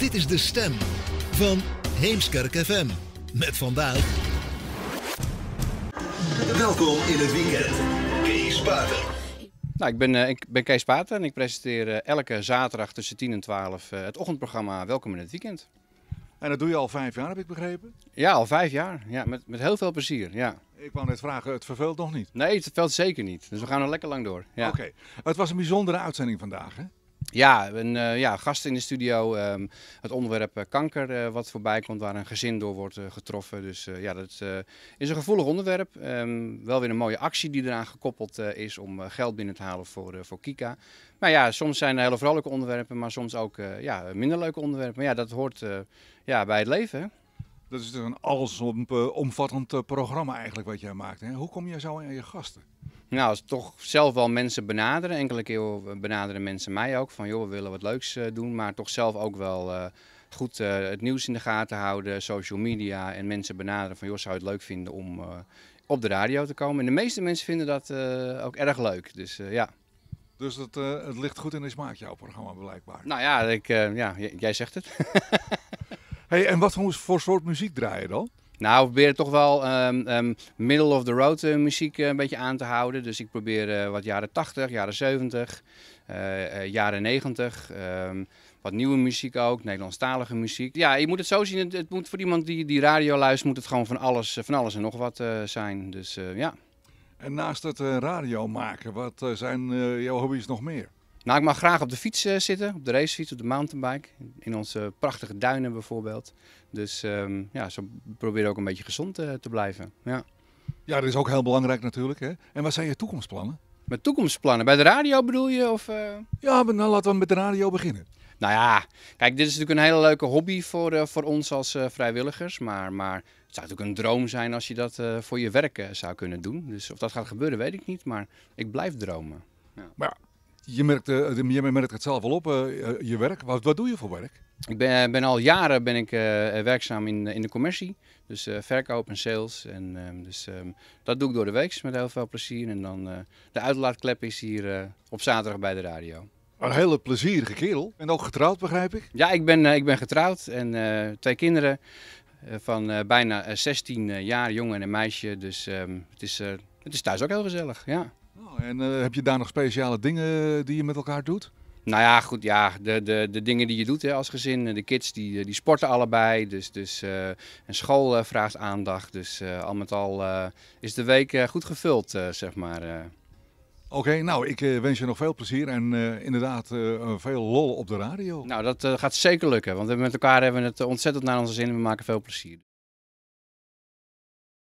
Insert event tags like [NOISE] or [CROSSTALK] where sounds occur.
Dit is de stem van Heemskerk FM. Met vandaag. Welkom in het weekend. Kees Pater. Nou, ik, ben, eh, ik ben Kees Pater en ik presenteer eh, elke zaterdag tussen 10 en 12 eh, het ochtendprogramma Welkom in het weekend. En dat doe je al vijf jaar, heb ik begrepen? Ja, al vijf jaar. Ja, met, met heel veel plezier. Ja. Ik wou net vragen, het vervult nog niet? Nee, het verveelt zeker niet. Dus we gaan er lekker lang door. Ja. Oké. Het was een bijzondere uitzending vandaag, hè? Ja, een uh, ja, gast in de studio. Ehm, het onderwerp eh, kanker eh, wat voorbij komt, waar een gezin door wordt getroffen. Dus ja, dat is een gevoelig onderwerp. Ehm, wel weer een mooie actie die eraan gekoppeld is om geld binnen te halen voor, voor Kika. Maar ja, soms zijn er hele vrolijke onderwerpen, maar soms ook ja, minder leuke onderwerpen. Maar ja, dat hoort ja, bij het leven. Dat is dus een allesomvattend eh, programma eigenlijk wat jij maakt. Hè? Hoe kom jij zo aan je gasten? Nou, toch zelf wel mensen benaderen. Enkele keer eh, benaderen mensen mij ook van joh, we willen wat leuks eh, doen. Maar toch zelf ook wel goed het nieuws in de gaten houden, social media en mensen benaderen van joh, zou je het leuk vinden om op de radio te komen. En de meeste mensen vinden dat ook erg leuk. Dus ja. Dus het ligt goed in de smaak, jouw programma blijkbaar. Nou ja, ik, ja jij zegt het. [LAUGHS] Hey, en wat voor soort muziek draai je dan? Nou, we proberen toch wel ehm, ehm, middle of the road eh, muziek eh, een beetje aan te houden. Dus ik probeer eh, wat jaren 80, jaren 70, jaren 90. Ehm, wat nieuwe muziek ook, Nederlandstalige muziek. Ja, je moet het zo zien. Het, moet voor iemand die, die radio luistert, moet het gewoon van alles, van alles en nog wat zijn. Dus ja. En naast het radio maken, wat zijn jouw hobby's nog meer? Nou, ik mag graag op de fiets eh, zitten, op de racefiets, op de mountainbike. In onze prachtige duinen bijvoorbeeld. Dus ehm, ja, zo proberen ook een beetje gezond eh, te blijven. Ja. ja, dat is ook heel belangrijk natuurlijk. Hè? En wat zijn je toekomstplannen? Mijn toekomstplannen? Bij de radio bedoel je? Of, eh? Ja, maar nou laten we met de radio beginnen. Nou ja, kijk, dit is natuurlijk een hele leuke hobby voor, voor ons als vrijwilligers. Maar, maar het zou natuurlijk een droom zijn als je dat voor je werk zou kunnen doen. Dus of dat gaat gebeuren, weet ik niet. Maar ik blijf dromen. Ja. Maar eh, je merkt, het zelf wel op, eh, eh, je werk. Wat, wat doe je voor werk? Ik ben, ben al jaren ben ik, werkzaam in, in de commercie. Dus verkoop en sales. En, ehm, dus, ehm, dat doe ik door de week met heel veel plezier. En dan de uitlaatklep is hier op zaterdag bij de radio. Een hele plezierige kerel. En ook getrouwd, begrijp ik? Ja, ik ben, ik ben getrouwd en twee kinderen van bijna 16 jaar, jongen en een meisje. Dus ehm, het, is, het is thuis ook heel gezellig, ja. Oh, en eh, heb je daar nog speciale dingen die je met elkaar doet? Nou ja, goed, ja, de, de, de dingen die je doet hè, als gezin. De kids die, eh, die sporten allebei. Dus, dus, uh, en school vraagt aandacht. Dus al met al is de week goed gevuld, zeg maar. Oké, nou, ik wens je nog veel plezier en inderdaad veel lol op de radio. Nou, dat gaat zeker lukken, want we met elkaar hebben het ontzettend naar onze zin en we maken veel plezier.